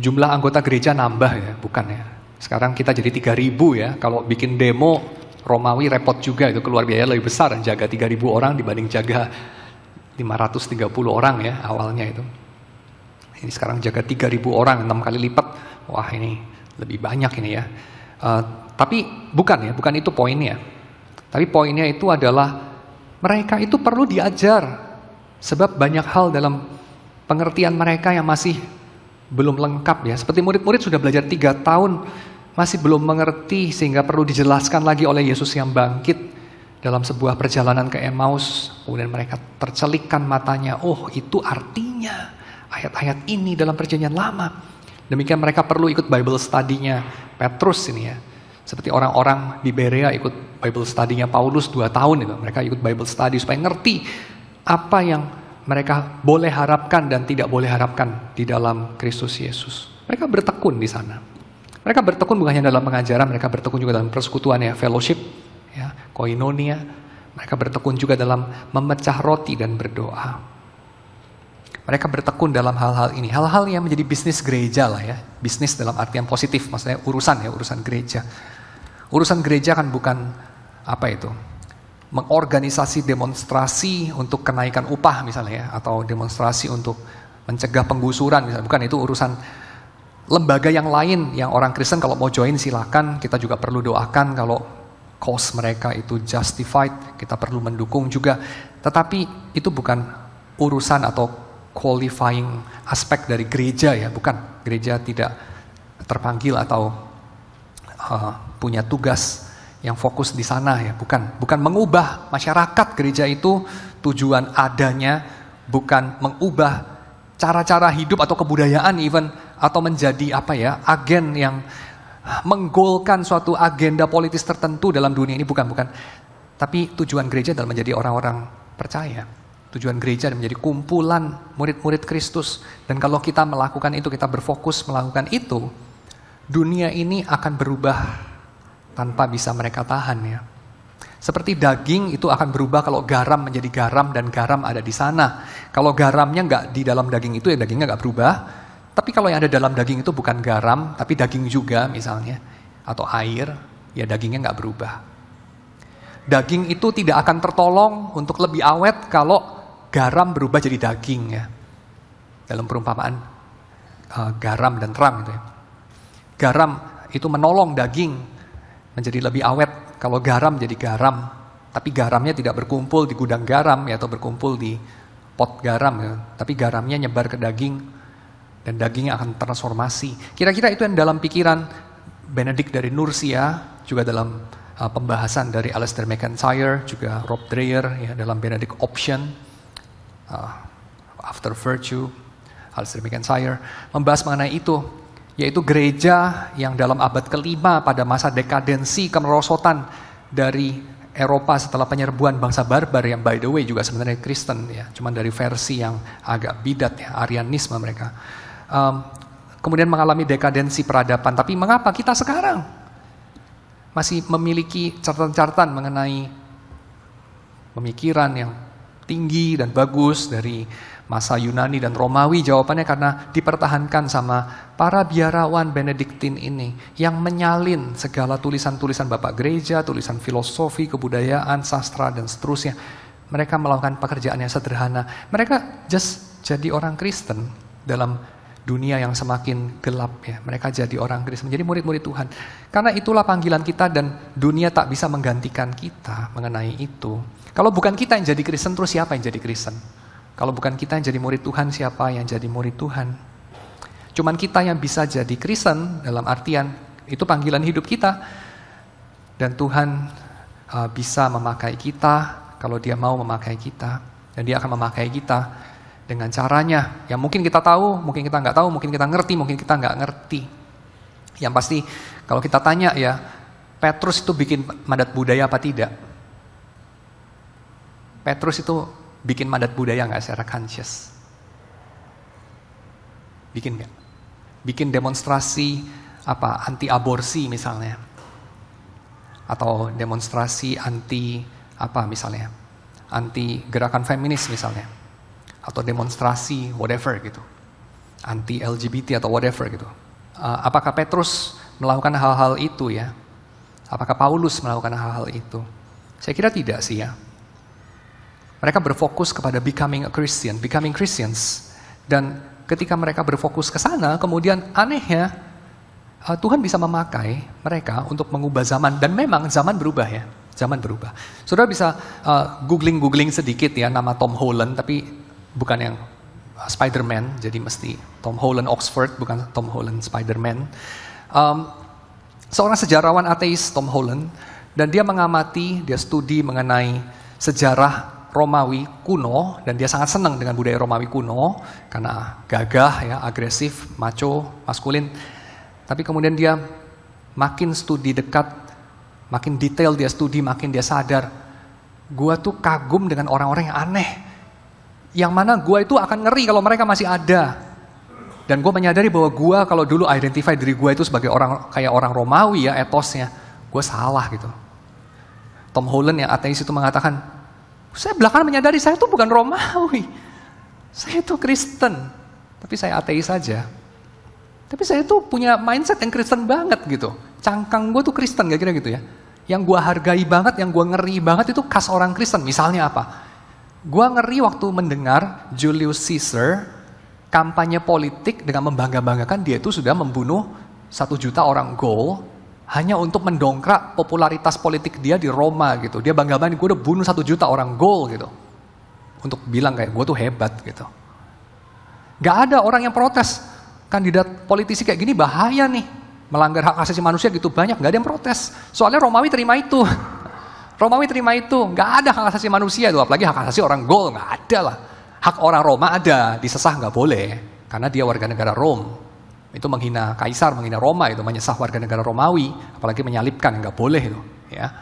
jumlah anggota gereja nambah ya, bukan ya? Sekarang kita jadi 3000 ya, kalau bikin demo Romawi repot juga itu keluar biaya lebih besar jaga 3000 orang dibanding jaga 530 orang ya awalnya itu. Ini sekarang jaga 3000 orang 6 kali lipat wah ini lebih banyak ini ya. Uh, tapi bukan ya, bukan itu poinnya. Tapi poinnya itu adalah mereka itu perlu diajar. Sebab banyak hal dalam pengertian mereka yang masih belum lengkap ya. Seperti murid-murid sudah belajar tiga tahun, masih belum mengerti sehingga perlu dijelaskan lagi oleh Yesus yang bangkit dalam sebuah perjalanan ke Emmaus, kemudian mereka tercelikan matanya, oh itu artinya ayat-ayat ini dalam perjanjian lama. Demikian mereka perlu ikut Bible study-nya Petrus ini ya. Seperti orang-orang di Berea ikut Bible study-nya Paulus dua tahun itu. Mereka ikut Bible study supaya ngerti apa yang mereka boleh harapkan dan tidak boleh harapkan di dalam Kristus Yesus. Mereka bertekun di sana. Mereka bertekun bukan hanya dalam pengajaran, mereka bertekun juga dalam persekutuan ya, fellowship, ya, koinonia. Mereka bertekun juga dalam memecah roti dan berdoa mereka bertekun dalam hal-hal ini. Hal-hal yang menjadi bisnis gereja lah ya. Bisnis dalam artian positif, maksudnya urusan ya, urusan gereja. Urusan gereja kan bukan apa itu, mengorganisasi demonstrasi untuk kenaikan upah misalnya ya, atau demonstrasi untuk mencegah penggusuran misalnya. Bukan itu urusan lembaga yang lain yang orang Kristen kalau mau join silakan, kita juga perlu doakan kalau cause mereka itu justified, kita perlu mendukung juga. Tetapi itu bukan urusan atau qualifying aspek dari gereja ya, bukan gereja tidak terpanggil atau uh, punya tugas yang fokus di sana ya, bukan bukan mengubah masyarakat gereja itu tujuan adanya bukan mengubah cara-cara hidup atau kebudayaan even atau menjadi apa ya agen yang menggolkan suatu agenda politis tertentu dalam dunia ini bukan bukan tapi tujuan gereja adalah menjadi orang-orang percaya Tujuan gereja menjadi kumpulan murid-murid Kristus. Dan kalau kita melakukan itu, kita berfokus melakukan itu, dunia ini akan berubah tanpa bisa mereka tahan ya. Seperti daging itu akan berubah kalau garam menjadi garam dan garam ada di sana. Kalau garamnya nggak di dalam daging itu ya dagingnya nggak berubah. Tapi kalau yang ada dalam daging itu bukan garam tapi daging juga misalnya atau air ya dagingnya nggak berubah. Daging itu tidak akan tertolong untuk lebih awet kalau garam berubah jadi daging ya. Dalam perumpamaan uh, garam dan terang gitu ya. Garam itu menolong daging menjadi lebih awet. Kalau garam jadi garam, tapi garamnya tidak berkumpul di gudang garam ya atau berkumpul di pot garam ya. Tapi garamnya nyebar ke daging dan dagingnya akan transformasi. Kira-kira itu yang dalam pikiran Benedict dari Nursia ya, juga dalam uh, pembahasan dari Alistair McIntyre juga Rob Dreyer ya dalam Benedict Option uh, After Virtue, hal sedemikian sire, membahas mengenai itu, yaitu gereja yang dalam abad kelima pada masa dekadensi kemerosotan dari Eropa setelah penyerbuan bangsa barbar yang by the way juga sebenarnya Kristen ya, cuman dari versi yang agak bidat ya, Arianisme mereka. Um, kemudian mengalami dekadensi peradaban. Tapi mengapa kita sekarang masih memiliki catatan-catatan mengenai pemikiran yang tinggi dan bagus dari masa Yunani dan Romawi? Jawabannya karena dipertahankan sama para biarawan Benediktin ini yang menyalin segala tulisan-tulisan Bapak Gereja, tulisan filosofi, kebudayaan, sastra, dan seterusnya. Mereka melakukan pekerjaan yang sederhana. Mereka just jadi orang Kristen dalam dunia yang semakin gelap ya. Mereka jadi orang Kristen, jadi murid-murid Tuhan. Karena itulah panggilan kita dan dunia tak bisa menggantikan kita mengenai itu. Kalau bukan kita yang jadi Kristen, terus siapa yang jadi Kristen? Kalau bukan kita yang jadi murid Tuhan, siapa yang jadi murid Tuhan? Cuman kita yang bisa jadi Kristen dalam artian itu panggilan hidup kita. Dan Tuhan uh, bisa memakai kita kalau dia mau memakai kita. Dan dia akan memakai kita dengan caranya yang mungkin kita tahu, mungkin kita nggak tahu, mungkin kita ngerti, mungkin kita nggak ngerti. Yang pasti kalau kita tanya ya, Petrus itu bikin mandat budaya apa tidak? Petrus itu bikin mandat budaya nggak secara conscious? Bikin nggak? Bikin demonstrasi apa anti aborsi misalnya, atau demonstrasi anti apa misalnya, anti gerakan feminis misalnya, atau demonstrasi whatever gitu, anti LGBT atau whatever gitu. Uh, apakah Petrus melakukan hal-hal itu ya? Apakah Paulus melakukan hal-hal itu? Saya kira tidak sih ya. Mereka berfokus kepada becoming a Christian, becoming Christians. Dan ketika mereka berfokus ke sana, kemudian anehnya uh, Tuhan bisa memakai mereka untuk mengubah zaman. Dan memang zaman berubah ya, zaman berubah. Saudara bisa uh, googling-googling uh, sedikit ya nama Tom Holland, tapi bukan yang uh, Spider-Man, jadi mesti Tom Holland Oxford, bukan Tom Holland Spider-Man. Um, seorang sejarawan ateis Tom Holland, dan dia mengamati, dia studi mengenai sejarah Romawi kuno dan dia sangat senang dengan budaya Romawi kuno karena gagah ya, agresif, macho, maskulin. Tapi kemudian dia makin studi dekat, makin detail dia studi, makin dia sadar gua tuh kagum dengan orang-orang yang aneh. Yang mana gua itu akan ngeri kalau mereka masih ada. Dan gue menyadari bahwa gue kalau dulu identify diri gue itu sebagai orang kayak orang Romawi ya etosnya, gue salah gitu. Tom Holland yang ateis itu mengatakan, saya belakangan menyadari saya itu bukan Romawi. Saya itu Kristen. Tapi saya ateis saja. Tapi saya itu punya mindset yang Kristen banget gitu. Cangkang gue tuh Kristen gak kira gitu ya. Yang gue hargai banget, yang gue ngeri banget itu khas orang Kristen. Misalnya apa? Gue ngeri waktu mendengar Julius Caesar kampanye politik dengan membangga-banggakan dia itu sudah membunuh satu juta orang Gaul hanya untuk mendongkrak popularitas politik dia di Roma gitu. Dia bangga banget, gue udah bunuh satu juta orang gol gitu. Untuk bilang kayak gue tuh hebat gitu. Gak ada orang yang protes. Kandidat politisi kayak gini bahaya nih. Melanggar hak asasi manusia gitu banyak, gak ada yang protes. Soalnya Romawi terima itu. Romawi terima itu, gak ada hak asasi manusia itu. Apalagi hak asasi orang gol, gak ada lah. Hak orang Roma ada, disesah gak boleh. Karena dia warga negara Rom itu menghina kaisar, menghina Roma itu menyesah warga negara Romawi, apalagi menyalipkan nggak boleh itu, ya.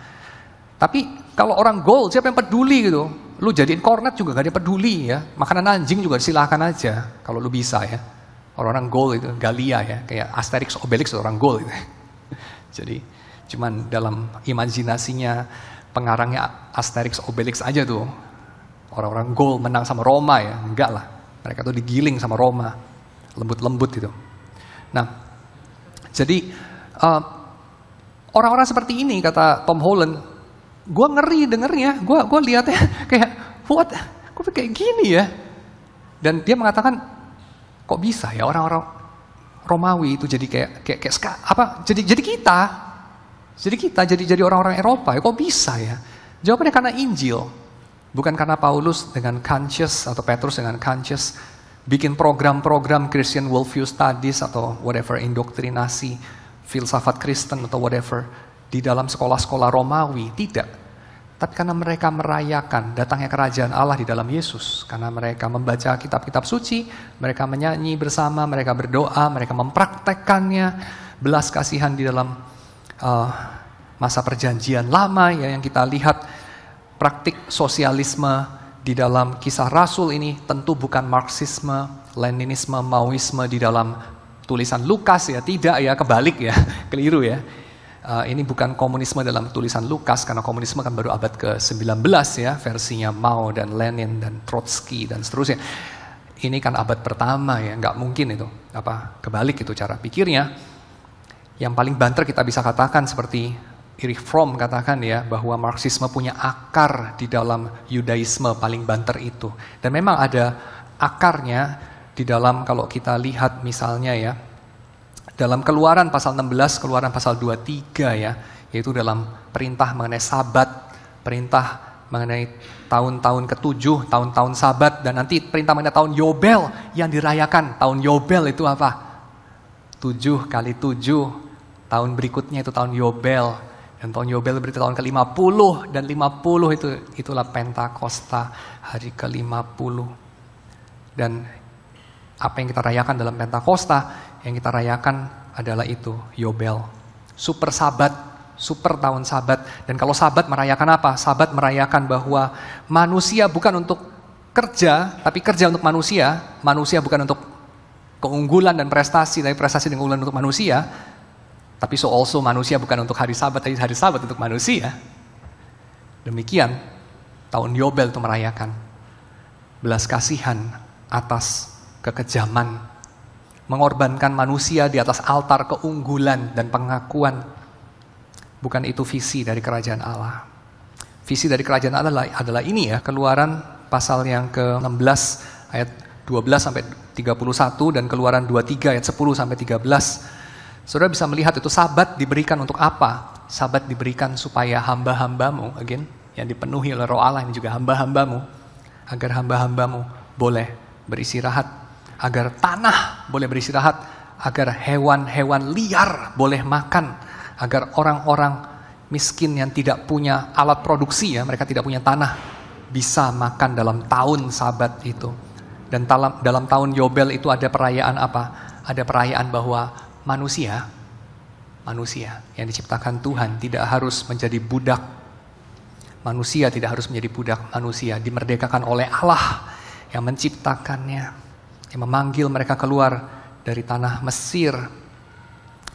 Tapi kalau orang gold siapa yang peduli gitu? Lu jadiin kornet juga gak ada peduli ya. Makanan anjing juga silahkan aja kalau lu bisa ya. Orang-orang gold itu Galia ya, kayak Asterix Obelix orang gold itu. Jadi cuman dalam imajinasinya pengarangnya Asterix Obelix aja tuh. Orang-orang gold menang sama Roma ya, enggak lah. Mereka tuh digiling sama Roma, lembut-lembut gitu. Nah, jadi orang eh, orang-orang seperti ini kata Tom Holland, gue ngeri dengernya, gue gua liatnya kayak what, kok kayak gini ya. Dan dia mengatakan, kok bisa ya orang-orang Romawi itu jadi kayak kayak, kayak apa? Jadi jadi kita, jadi kita jadi jadi orang-orang Eropa ya, kok bisa ya? Jawabannya karena Injil, bukan karena Paulus dengan conscious atau Petrus dengan conscious bikin program-program Christian Worldview Studies atau whatever, indoktrinasi, filsafat Kristen atau whatever, di dalam sekolah-sekolah Romawi. Tidak. Tapi karena mereka merayakan datangnya kerajaan Allah di dalam Yesus. Karena mereka membaca kitab-kitab suci, mereka menyanyi bersama, mereka berdoa, mereka mempraktekkannya. Belas kasihan di dalam uh, masa perjanjian lama ya, yang kita lihat praktik sosialisme di dalam kisah Rasul ini tentu bukan Marxisme, Leninisme, Maoisme di dalam tulisan Lukas ya, tidak ya, kebalik ya, keliru ya. Eh, ini bukan komunisme dalam tulisan Lukas karena komunisme kan baru abad ke-19 ya, versinya Mao dan Lenin dan Trotsky dan seterusnya. Ini kan abad pertama ya, nggak mungkin itu apa kebalik itu cara pikirnya. Yang paling banter kita bisa katakan seperti reform katakan ya bahwa Marxisme punya akar di dalam Yudaisme paling banter itu. Dan memang ada akarnya di dalam kalau kita lihat misalnya ya dalam keluaran pasal 16, keluaran pasal 23 ya, yaitu dalam perintah mengenai sabat, perintah mengenai tahun-tahun ketujuh, tahun-tahun sabat, dan nanti perintah mengenai tahun Yobel yang dirayakan. Tahun Yobel itu apa? Tujuh kali tujuh, tahun berikutnya itu tahun Yobel. Dan tahun Yobel berita tahun ke-50 dan 50 itu itulah Pentakosta hari ke-50. Dan apa yang kita rayakan dalam Pentakosta yang kita rayakan adalah itu Yobel. Super sabat, super tahun sabat. Dan kalau sabat merayakan apa? Sabat merayakan bahwa manusia bukan untuk kerja, tapi kerja untuk manusia, manusia bukan untuk keunggulan dan prestasi, tapi prestasi dan keunggulan untuk manusia, tapi so also manusia bukan untuk hari sabat, tapi hari sabat untuk manusia. Demikian tahun Yobel itu merayakan belas kasihan atas kekejaman, mengorbankan manusia di atas altar keunggulan dan pengakuan. Bukan itu visi dari kerajaan Allah. Visi dari kerajaan Allah adalah, adalah ini ya, keluaran pasal yang ke-16 ayat 12 sampai 31 dan keluaran 23 ayat 10 sampai 13 Saudara bisa melihat itu sabat diberikan untuk apa? Sabat diberikan supaya hamba-hambamu, again, yang dipenuhi oleh roh Allah ini juga hamba-hambamu, agar hamba-hambamu boleh beristirahat, agar tanah boleh beristirahat, agar hewan-hewan liar boleh makan, agar orang-orang miskin yang tidak punya alat produksi ya, mereka tidak punya tanah, bisa makan dalam tahun sabat itu. Dan dalam tahun Yobel itu ada perayaan apa? Ada perayaan bahwa manusia, manusia yang diciptakan Tuhan tidak harus menjadi budak. Manusia tidak harus menjadi budak manusia, dimerdekakan oleh Allah yang menciptakannya, yang memanggil mereka keluar dari tanah Mesir.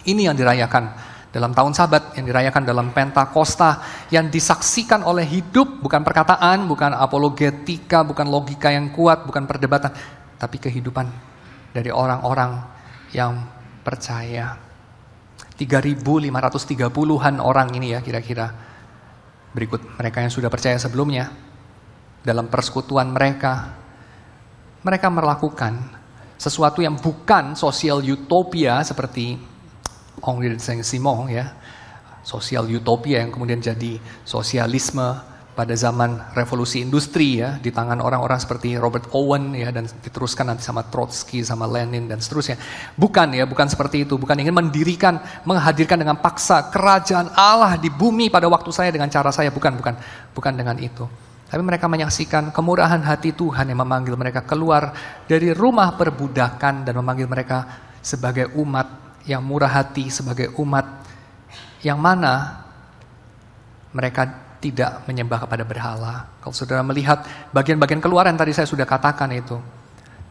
Ini yang dirayakan dalam tahun sabat yang dirayakan dalam Pentakosta yang disaksikan oleh hidup bukan perkataan, bukan apologetika, bukan logika yang kuat, bukan perdebatan, tapi kehidupan dari orang-orang yang percaya. 3.530-an orang ini ya kira-kira. Berikut mereka yang sudah percaya sebelumnya. Dalam persekutuan mereka, mereka melakukan sesuatu yang bukan sosial utopia seperti Henri de Saint-Simon ya. Sosial utopia yang kemudian jadi sosialisme pada zaman revolusi industri ya di tangan orang-orang seperti Robert Owen ya dan diteruskan nanti sama Trotsky sama Lenin dan seterusnya. Bukan ya, bukan seperti itu, bukan ingin mendirikan menghadirkan dengan paksa kerajaan Allah di bumi pada waktu saya dengan cara saya, bukan bukan bukan dengan itu. Tapi mereka menyaksikan kemurahan hati Tuhan yang memanggil mereka keluar dari rumah perbudakan dan memanggil mereka sebagai umat yang murah hati, sebagai umat yang mana mereka tidak menyembah kepada berhala. Kalau saudara melihat bagian-bagian keluaran tadi saya sudah katakan itu.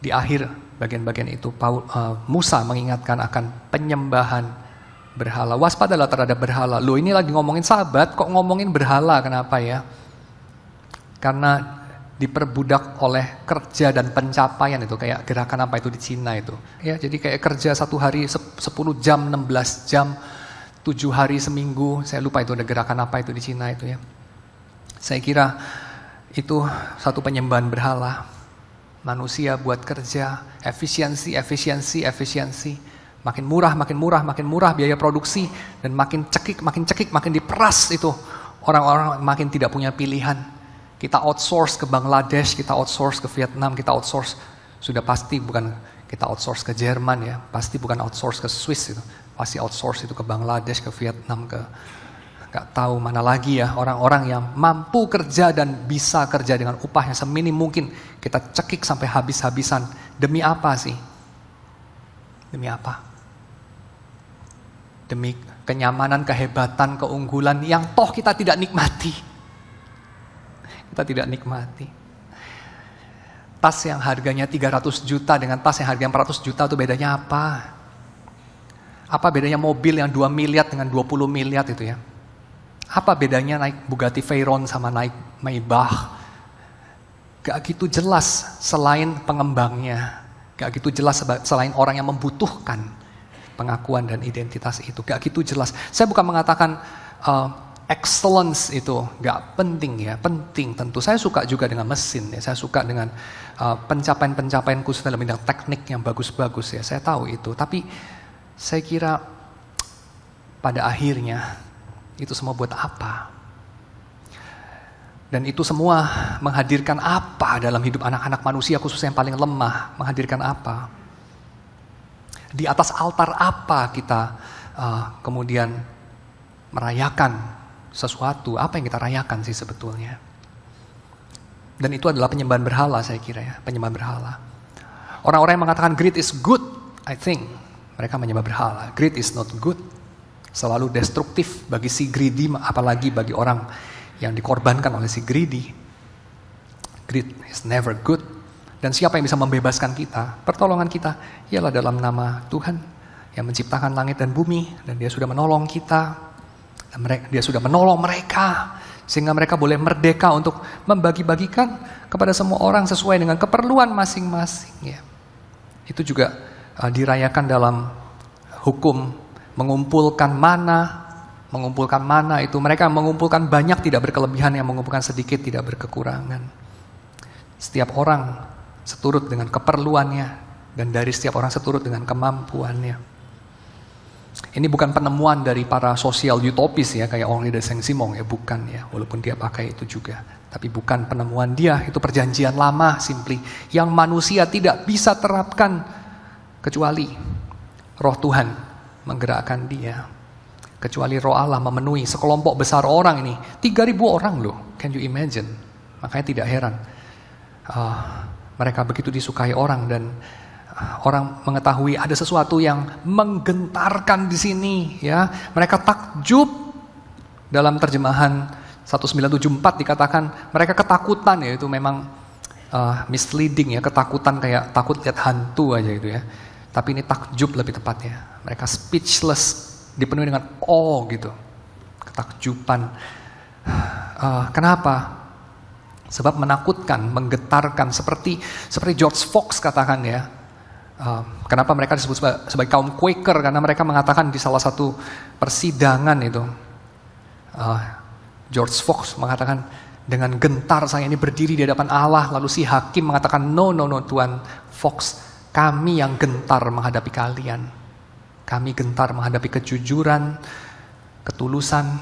Di akhir bagian-bagian itu Paul, uh, Musa mengingatkan akan penyembahan berhala. Waspadalah terhadap berhala. Lo ini lagi ngomongin sahabat kok ngomongin berhala kenapa ya? Karena diperbudak oleh kerja dan pencapaian itu kayak gerakan apa itu di Cina itu ya jadi kayak kerja satu hari 10 jam 16 jam tujuh hari seminggu saya lupa itu ada gerakan apa itu di Cina itu ya saya kira itu satu penyembahan berhala. Manusia buat kerja, efisiensi, efisiensi, efisiensi. Makin murah, makin murah, makin murah biaya produksi. Dan makin cekik, makin cekik, makin diperas itu. Orang-orang makin tidak punya pilihan. Kita outsource ke Bangladesh, kita outsource ke Vietnam, kita outsource. Sudah pasti bukan kita outsource ke Jerman ya. Pasti bukan outsource ke Swiss itu. Pasti outsource itu ke Bangladesh, ke Vietnam, ke Gak tahu mana lagi ya orang-orang yang mampu kerja dan bisa kerja dengan upah yang seminim mungkin. Kita cekik sampai habis-habisan. Demi apa sih? Demi apa? Demi kenyamanan, kehebatan, keunggulan yang toh kita tidak nikmati. Kita tidak nikmati. Tas yang harganya 300 juta dengan tas yang harganya 400 juta itu bedanya apa? Apa bedanya mobil yang 2 miliar dengan 20 miliar itu ya? Apa bedanya naik Bugatti Veyron sama naik Maybach? Gak gitu jelas selain pengembangnya. Gak gitu jelas selain orang yang membutuhkan pengakuan dan identitas itu. Gak gitu jelas. Saya bukan mengatakan uh, excellence itu gak penting ya. Penting tentu. Saya suka juga dengan mesin ya. Saya suka dengan pencapaian uh, pencapaian-pencapaian khusus dalam bidang teknik yang bagus-bagus ya. Saya tahu itu. Tapi saya kira pada akhirnya itu semua buat apa? Dan itu semua menghadirkan apa dalam hidup anak-anak manusia khususnya yang paling lemah, menghadirkan apa? Di atas altar apa kita uh, kemudian merayakan sesuatu? Apa yang kita rayakan sih sebetulnya? Dan itu adalah penyembahan berhala saya kira ya, penyembahan berhala. Orang-orang yang mengatakan greed is good, I think mereka menyembah berhala. Greed is not good selalu destruktif bagi si greedy, apalagi bagi orang yang dikorbankan oleh si greedy. Greed is never good. Dan siapa yang bisa membebaskan kita? Pertolongan kita ialah dalam nama Tuhan yang menciptakan langit dan bumi. Dan dia sudah menolong kita. Dan mereka, dia sudah menolong mereka. Sehingga mereka boleh merdeka untuk membagi-bagikan kepada semua orang sesuai dengan keperluan masing-masing. Ya. Itu juga uh, dirayakan dalam hukum mengumpulkan mana, mengumpulkan mana itu mereka mengumpulkan banyak tidak berkelebihan yang mengumpulkan sedikit tidak berkekurangan. Setiap orang seturut dengan keperluannya dan dari setiap orang seturut dengan kemampuannya. Ini bukan penemuan dari para sosial utopis ya kayak Henri de Saint-Simon ya bukan ya walaupun dia pakai itu juga tapi bukan penemuan dia itu perjanjian lama simply yang manusia tidak bisa terapkan kecuali roh Tuhan menggerakkan dia. Kecuali roh Allah memenuhi sekelompok besar orang ini. 3000 orang loh, can you imagine? Makanya tidak heran. Uh, mereka begitu disukai orang dan ah, orang mengetahui ada sesuatu yang menggentarkan di sini ya mereka takjub dalam terjemahan 1974 dikatakan mereka ketakutan ya itu memang uh, misleading ya ketakutan kayak takut lihat hantu aja gitu ya tapi ini takjub lebih tepatnya. Mereka speechless, dipenuhi dengan oh gitu. Ketakjuban. Uh, kenapa? Sebab menakutkan, menggetarkan, seperti seperti George Fox katakan ya. Uh, kenapa mereka disebut sebagai, sebagai kaum Quaker? Karena mereka mengatakan di salah satu persidangan itu, uh, George Fox mengatakan dengan gentar saya ini berdiri di hadapan Allah. Lalu si hakim mengatakan, no, no, no tuan Fox, kami yang gentar menghadapi kalian. Kami gentar menghadapi kejujuran, ketulusan,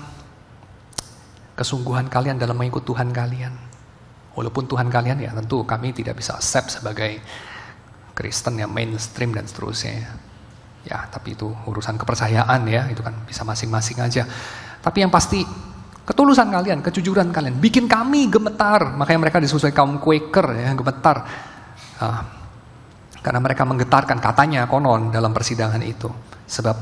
kesungguhan kalian dalam mengikut Tuhan kalian. Walaupun Tuhan kalian ya tentu kami tidak bisa accept sebagai Kristen yang mainstream dan seterusnya. Ya, ya tapi itu urusan kepercayaan ya, itu kan bisa masing-masing aja. Tapi yang pasti ketulusan kalian, kejujuran kalian, bikin kami gemetar. Makanya mereka disusul kaum Quaker ya, gemetar. Uh, karena mereka menggetarkan katanya konon dalam persidangan itu. Sebab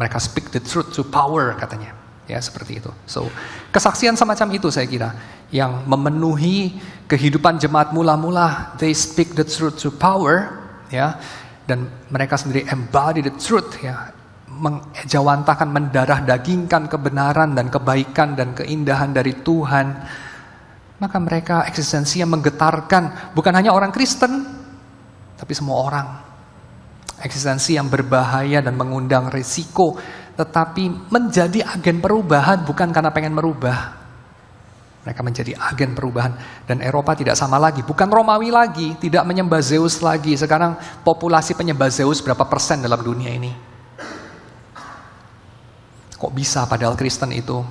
mereka speak the truth to power katanya. Ya seperti itu. So kesaksian semacam itu saya kira yang memenuhi kehidupan jemaat mula-mula they speak the truth to power ya dan mereka sendiri embody the truth ya mengejawantakan mendarah dagingkan kebenaran dan kebaikan dan keindahan dari Tuhan maka mereka eksistensi yang menggetarkan bukan hanya orang Kristen tapi semua orang. Eksistensi yang berbahaya dan mengundang risiko, tetapi menjadi agen perubahan bukan karena pengen merubah. Mereka menjadi agen perubahan dan Eropa tidak sama lagi, bukan Romawi lagi, tidak menyembah Zeus lagi. Sekarang populasi penyembah Zeus berapa persen dalam dunia ini? Kok bisa padahal Kristen itu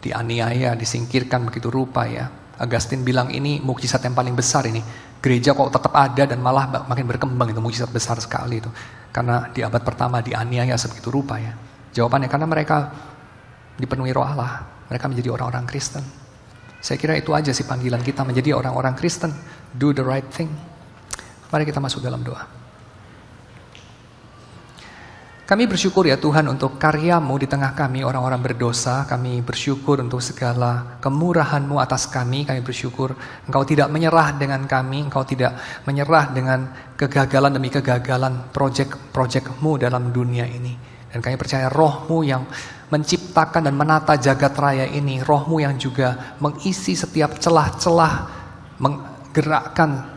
dianiaya, disingkirkan begitu rupa ya. Agustin bilang ini mukjizat yang paling besar ini gereja kok tetap ada dan malah makin berkembang itu mujizat besar sekali itu karena di abad pertama dianiaya sebegitu rupa ya jawabannya karena mereka dipenuhi roh Allah mereka menjadi orang-orang Kristen saya kira itu aja sih panggilan kita menjadi orang-orang Kristen do the right thing mari kita masuk dalam doa kami bersyukur ya Tuhan untuk karyamu di tengah kami orang-orang berdosa. Kami bersyukur untuk segala kemurahanmu atas kami. Kami bersyukur engkau tidak menyerah dengan kami. Engkau tidak menyerah dengan kegagalan demi kegagalan proyek-proyekmu dalam dunia ini. Dan kami percaya rohmu yang menciptakan dan menata jagat raya ini. Rohmu yang juga mengisi setiap celah-celah menggerakkan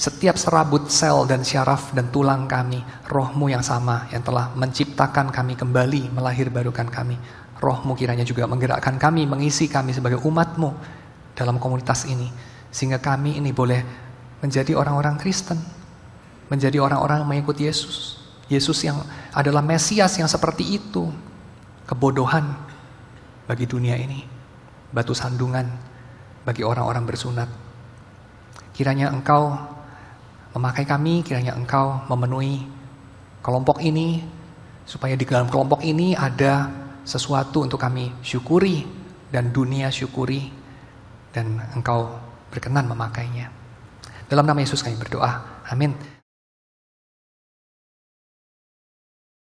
setiap serabut sel dan syaraf dan tulang kami, rohmu yang sama yang telah menciptakan kami kembali, melahir kami. Rohmu kiranya juga menggerakkan kami, mengisi kami sebagai umatmu dalam komunitas ini. Sehingga kami ini boleh menjadi orang-orang Kristen, menjadi orang-orang mengikut mengikuti Yesus. Yesus yang adalah Mesias yang seperti itu. Kebodohan bagi dunia ini. Batu sandungan bagi orang-orang bersunat. Kiranya engkau Memakai kami kiranya engkau memenuhi kelompok ini, supaya di dalam kelompok ini ada sesuatu untuk kami syukuri dan dunia syukuri dan engkau berkenan memakainya. Dalam nama Yesus kami berdoa. Amin.